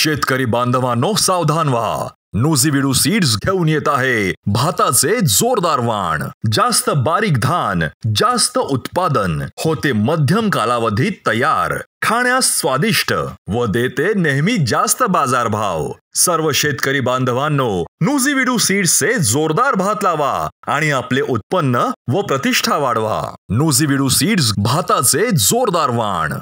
शेतकरी बांधवांनो सावधान व्हा नोझीविडू सीड्स घेऊन येत आहे भाताचे जोरदार वाण जास्त बारीक धान जास्त उत्पादन होते मध्यम कालावधीत तयार खाण्यास स्वादिष्ट व देते नेहमी जास्त बाजारभाव सर्व शेतकरी बांधवांनो नुझीविडू सीड्सचे जोरदार भात लावा आणि आपले उत्पन्न व प्रतिष्ठा वाढवा नुझीविडू सीड्स भाताचे जोरदार वाण